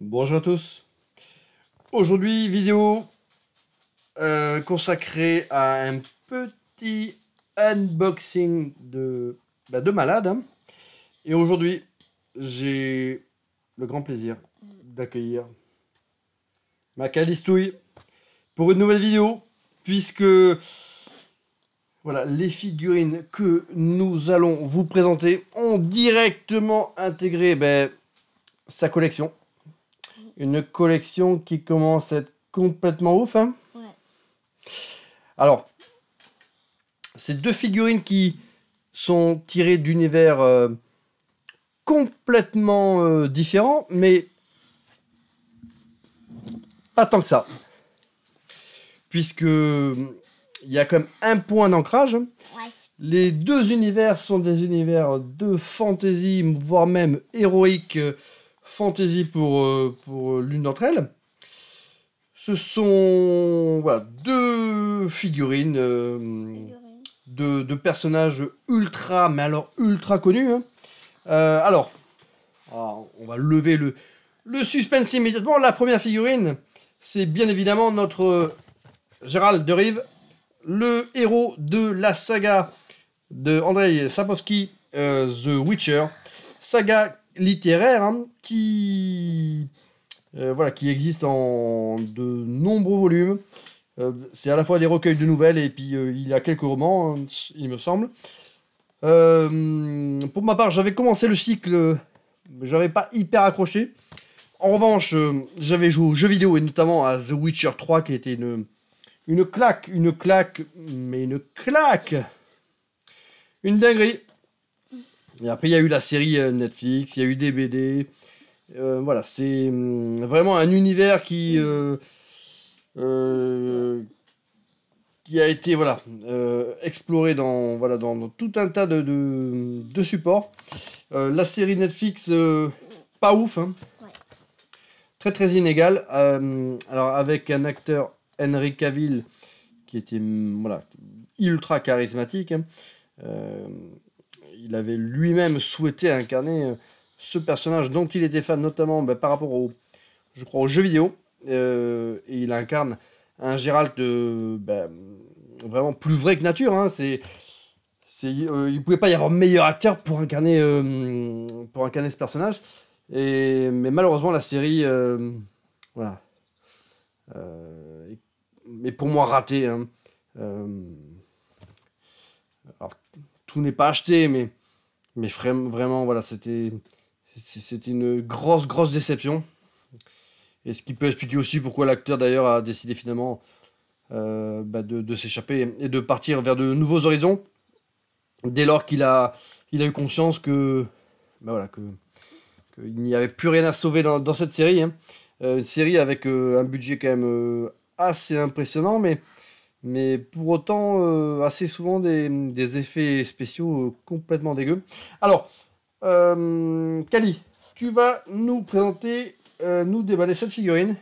Bonjour à tous. Aujourd'hui, vidéo euh, consacrée à un petit unboxing de, bah, malade. Hein. Et aujourd'hui, j'ai le grand plaisir d'accueillir ma calistouille pour une nouvelle vidéo, puisque voilà, les figurines que nous allons vous présenter ont directement intégré ben, sa collection une collection qui commence à être complètement ouf. Hein. Alors, ces deux figurines qui sont tirées d'univers euh, complètement euh, différents, mais pas tant que ça. Puisque il y a quand même un point d'ancrage. Les deux univers sont des univers de fantasy, voire même héroïque, euh, fantasy pour, euh, pour euh, l'une d'entre elles. Ce sont voilà, deux figurines, euh, De, de, personnages ultra, mais alors ultra connus. Hein. alors, ah, on va lever le, le suspense immédiatement. La première figurine, c'est bien évidemment notre Gérald de Rive, le héros de la saga de Andrei Sapowski, The Witcher. Saga littéraire hein, qui, euh, voilà, qui existe en de nombreux volumes. Euh, c'est à la fois des recueils de nouvelles et puis euh, il y a quelques romans, hein, il me semble. pour ma part, j'avais commencé le cycle, j'avais pas hyper accroché. En revanche, j'avais joué aux jeux vidéo et notamment à The Witcher 3 qui était une, une claque, une claque, mais une claque, une dinguerie. Et après, il y a eu la série euh, Netflix, il y a eu des BD. Euh, voilà, c'est hum, vraiment un univers qui, euh, qui a été voilà, exploré dans, voilà, dans, tout un tas de, supports. la série Netflix, pas ouf. Hein. Très très inégale. alors avec un acteur Henry Cavill qui était hum, ultra charismatique. Hein il avait lui-même souhaité incarner euh, ce personnage dont il était fan, notamment bah, par rapport au, je crois, aux jeux vidéo. Euh, et il incarne un Gérald euh, bah, vraiment plus vrai que nature. Hein, c'est, pouvait pas y avoir meilleur acteur pour incarner, pour incarner ce personnage. Et, mais malheureusement, la série, voilà, mais pour moi ratée. Hein n'est pas acheté, mais, mais vraiment, voilà, c'était c'était une grosse, grosse déception. Et ce qui peut expliquer aussi pourquoi l'acteur d'ailleurs a décidé finalement euh, bah, de, s'échapper et de partir vers de nouveaux horizons dès lors qu'il a, il a eu conscience que bah, voilà que qu'il n'y avait plus rien à sauver dans, cette série. Hein. Euh, une série avec euh, un budget quand même assez impressionnant, mais mais pour autant euh, assez souvent des, effets spéciaux euh, complètement dégueu. Alors, euh, Kali, tu vas nous présenter, nous déballer cette figurine.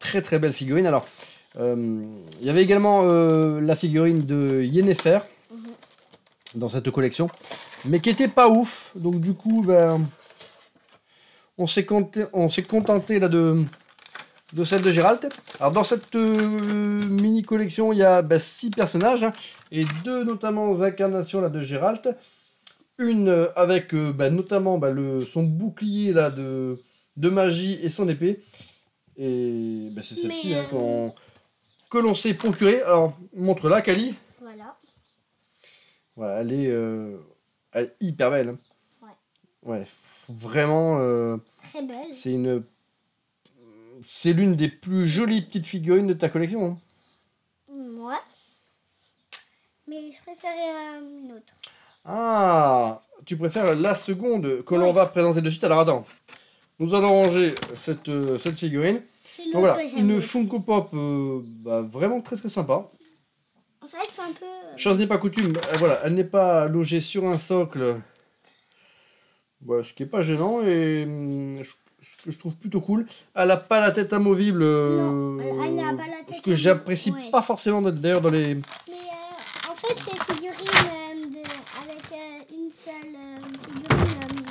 Très très belle figurine. Alors, il y avait également la figurine de Yennefer mhm. dans cette collection, mais qui était pas ouf. Donc du coup, ben, on s'est contenté, de, de celle de Gérald. Alors dans cette euh, mini collection, il y a 6 ben, personnages hein, et deux notamment incarnations de Gérald. Une euh, avec euh, ben, notamment ben, son bouclier là de, de magie et son épée. Et c'est celle-ci hein, que l'on s'est procurée. Alors montre-la, Kali. Voilà. Voilà, elle est, hyper belle. Hein. Ouais, vraiment. Euh, très belle. C'est une. C'est l'une des plus jolies petites figurines de ta collection. Hein. Moi. Mais je préférais euh, une autre. Ah, tu préfères la seconde que l'on va présenter de suite. Alors attends, nous allons ranger cette, euh, cette figurine. voilà, une Funko Pop bah, vraiment très très sympa. En fait, c'est un peu... Chose n'est pas coutume, voilà, elle n'est pas logée sur un socle bah, ce qui est pas gênant et ce hum, que je trouve plutôt cool. Elle a pas la tête amovible. Euh, ce que j'apprécie pas forcément d'ailleurs dans les. Mais euh, en fait, les figurines euh, avec une seule figurine,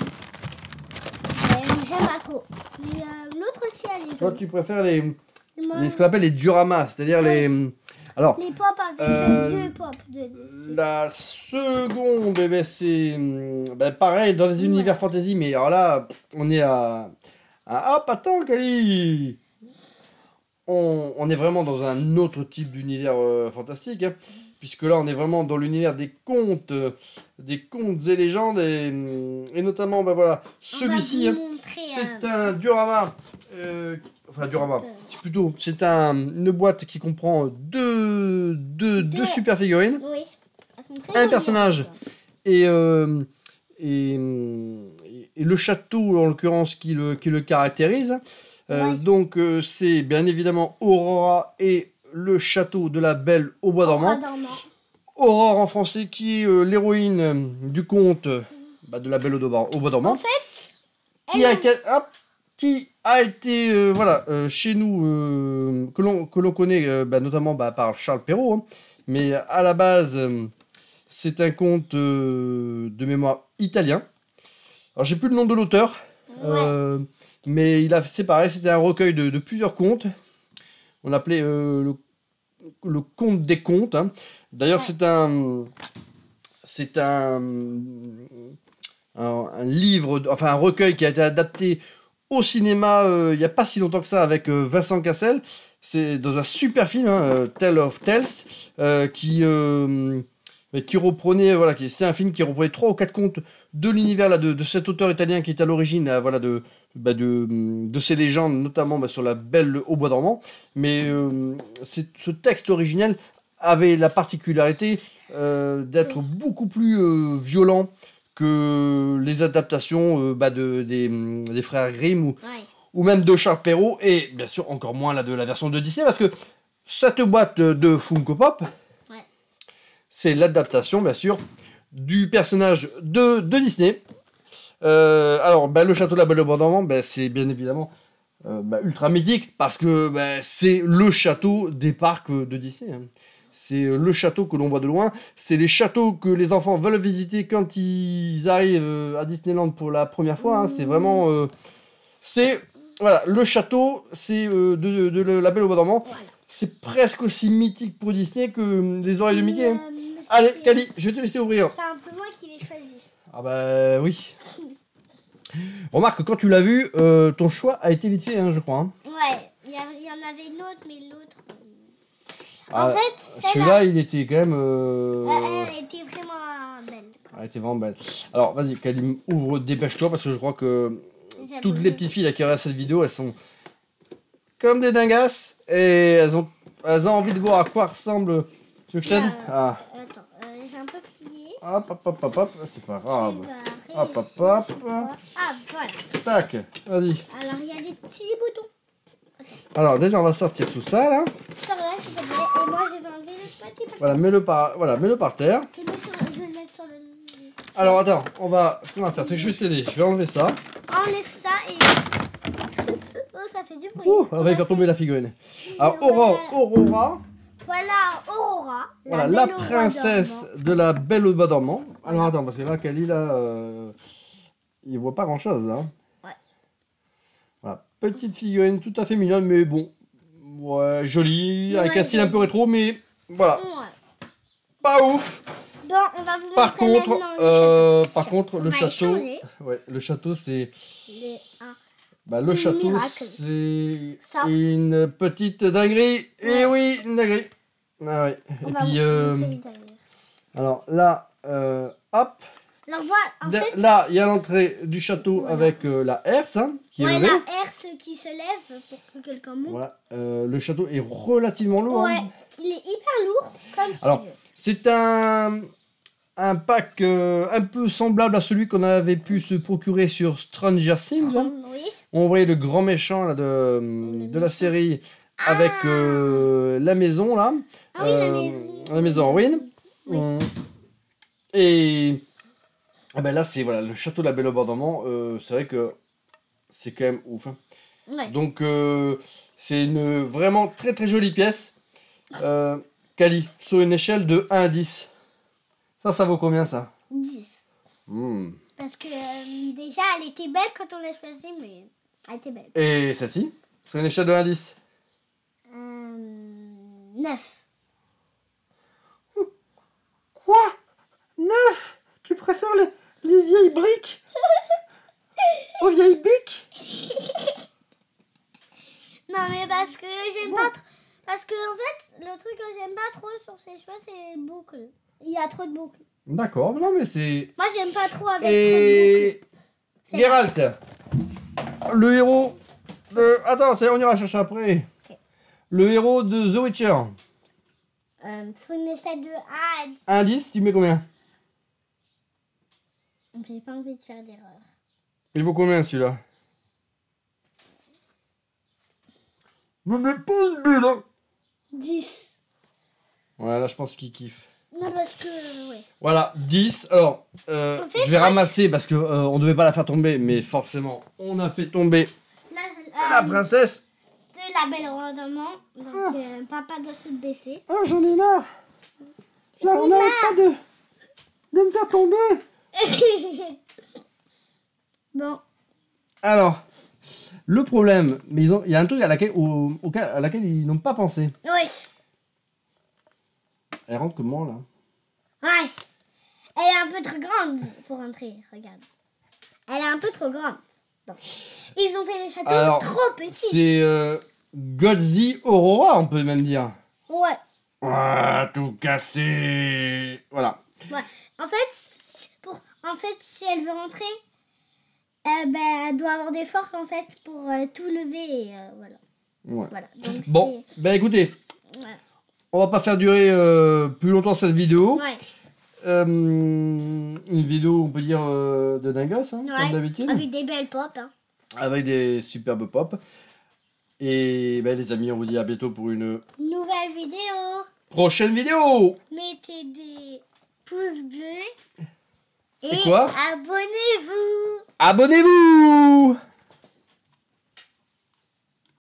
j'aime pas trop. Mais l'autre aussi, elle est Toi, tu préfères les, ce qu'on appelle les duramas, c'est-à-dire les, hum, alors, les pop, euh, deux pop, La seconde, eh ben, c'est hmm, ben, pareil dans les univers fantasy, mais alors là, on est à. hop, attends, ah, Kali on, on, est vraiment dans un autre type d'univers euh, fantastique, hein, puisque là, on est vraiment dans l'univers des contes, euh, des contes et légendes, et, hmm, notamment, ben voilà, celui-ci, hein, c'est un durama, enfin, durama plutôt, c'est un, une boîte qui comprend deux, deux, super figurines. Ah, un personnage euh, et, et, le château, en l'occurrence, qui le, qui le caractérise. Euh, donc, euh, c'est bien évidemment Aurora et le château de la Belle au Bois dormant. Aurora en français, qui est l'héroïne du conte bah, de la Belle au, Bois dormant. En fait, qui a qui a été euh, voilà euh, chez nous euh, que l'on que connaît bah, notamment bah, par Charles Perrault, hein. mais à la base c'est un conte de mémoire italien. Alors j'ai plus le nom de l'auteur, mais il a c'est pareil, c'était un recueil de, plusieurs contes. On l'appelait le, conte des contes. Hein. D'ailleurs c'est un c'est un un, livre, enfin un recueil qui a été adapté au cinéma euh, il n'y a pas si longtemps que ça avec euh, Vincent Cassel. C'est dans un super film, hein, euh, Tell of Tales, qui, qui reprenait, voilà, c'est un film qui reprenait trois ou quatre contes de l'univers là, de, cet auteur italien qui est à l'origine voilà, bah, de, de, ces légendes, notamment bah, sur la Belle au Bois dormant. Mais ce texte originel avait la particularité d'être beaucoup plus violent que les adaptations euh, bah, de, mm, des, frères Grimm ou, ou même de Charles Perrault, et bien sûr encore moins la de la version de Disney, parce que cette boîte de Funko Pop, c'est l'adaptation, bien sûr, du personnage de, de Disney. Euh, alors, bah, le château de la Belle Dormant bah, c'est bien évidemment euh, bah, ultra mythique parce que bah, c'est le château des parcs de Disney. Hein c'est euh, le château que l'on voit de loin, c'est les châteaux que les enfants veulent visiter quand ils arrivent euh, à Disneyland pour la première fois. Hein. C'est mmh. vraiment, euh, c'est voilà, le château, c'est de, la Belle au Bois dormant. C'est presque aussi mythique pour Disney que les oreilles de mmh, Mickey. Hein. Allez, Kali, je vais te laisser ouvrir. C'est un peu moi qui l'ai choisi. Ah bah oui. Remarque, quand tu l'as vu, ton choix a été vite fait, hein, je crois. Ouais, il y, en avait une autre, mais l'autre en ah, fait, celui-là, il était quand même. Euh, elle était vraiment belle. Elle était vraiment belle. Alors, vas-y, Kalim, ouvre, dépêche-toi parce que je crois que toutes les petites filles à qui regardent cette vidéo, elles sont comme des dingas. et elles ont, elles ont envie de voir à quoi ressemble. ce que je t'aide euh, ah. Attends, euh, j'ai un peu plié. Hop, hop, hop, hop, hop, c'est pas grave. Hop, hop, hop. Ah, voilà. Tac, vas-y. Alors, il y a des petits boutons. Alors déjà on va sortir tout ça là. s'il Et moi le Voilà, mets-le par, voilà, mets-le par terre. Alors attends, on va. Ce qu'on va faire, c'est que je vais t'aider. Je vais enlever ça. Enlève ça et. Oh, ça fait du bruit. Ouh, on va faire tomber la figurine. Alors Aurora, Aurora. Voilà Aurora. voilà la princesse de la Belle au bas dormant. Alors attends, parce que là, Kali, là, euh... il voit pas grand chose là. Petite figurine tout à fait mignonne, mais bon. Ouais, jolie, avec un style un peu rétro, mais voilà. Pas ouf. Euh, par contre, le par contre, le château, le château, c'est. Bah, le château, c'est une petite dinguerie. Et eh oui, une dinguerie. Ah ouais. Et puis, euh, alors là, euh, hop, là, il y a l'entrée du château avec euh, la herse hein, qui est la herse qui se lève pour que quelqu'un monte. Euh, le château est relativement lourd. Ouais, hein. il est hyper lourd. Alors, c'est un, un pack euh, un peu semblable à celui qu'on avait pu se procurer sur Stranger Things. Hein. Oui. On voyait le grand méchant de, de la série avec ah. la maison là. Ah oui, la maison. La maison en ruine. Et ah ben là, c'est voilà, le château de la Belle au bord euh, c'est vrai que c'est quand même ouf. Hein. Donc, euh, c'est une vraiment très très jolie pièce. Euh, Cali, sur une échelle de 1 à 10. Ça, ça vaut combien ça 10. Hmm. Parce que euh, déjà, elle était belle quand on l'a choisie, mais elle était belle. Et celle-ci Sur une échelle de 1 à 10. 9. Quoi 9 tu préfères les, vieilles briques aux vieilles biques Non, mais parce que j'aime pas trop. Parce que, en fait, le truc que j'aime pas trop sur ces cheveux, c'est les boucles. Il y a trop de boucles. D'accord, non, mais c'est. Moi, j'aime pas trop avec. Et. Trop de Geralt, le héros. De... Attends, ça on ira chercher après. Le héros de The Witcher. Euh, une de 1 à 10. 10, tu mets combien j'ai pas envie de faire d'erreur. Il vaut combien celui-là Mais pas une là 10. Ouais, là, je pense qu'il kiffe. Non, parce que. Euh, ouais. Voilà, 10. Alors, euh, je vais ramasser parce qu'on euh, ne devait pas la faire tomber, mais forcément, on a fait tomber la, euh, princesse. De la belle roi Donc, ah. Donc papa doit se baisser. Oh, j'en ai marre. Là, on marre pas de, de me faire tomber. bon. Alors, le problème, mais ils ont, il y a un truc à laquelle, auquel, à laquelle ils n'ont pas pensé. Oui. Elle rentre comment là Ouais. Elle est un peu trop grande pour rentrer, regarde. Elle est un peu trop grande. Ils ont fait les châteaux trop petits. C'est euh, Godzi Aurora, on peut même dire. Ouais. Ah, tout cassé. Voilà. Ouais. En fait, en fait, si elle veut rentrer, euh, ben, elle doit avoir des forces en fait pour euh, tout lever. Euh, voilà. bon, ben écoutez, on on va pas faire durer plus longtemps cette vidéo. une vidéo, on peut dire, de dingos, hein, comme d'habitude. Avec des belles pop. Hein. Avec des superbes pop. Et ben, les amis, on vous dit à bientôt pour une nouvelle vidéo. Prochaine vidéo. Mettez des pouces bleus. Et, Abonnez-vous Abonnez-vous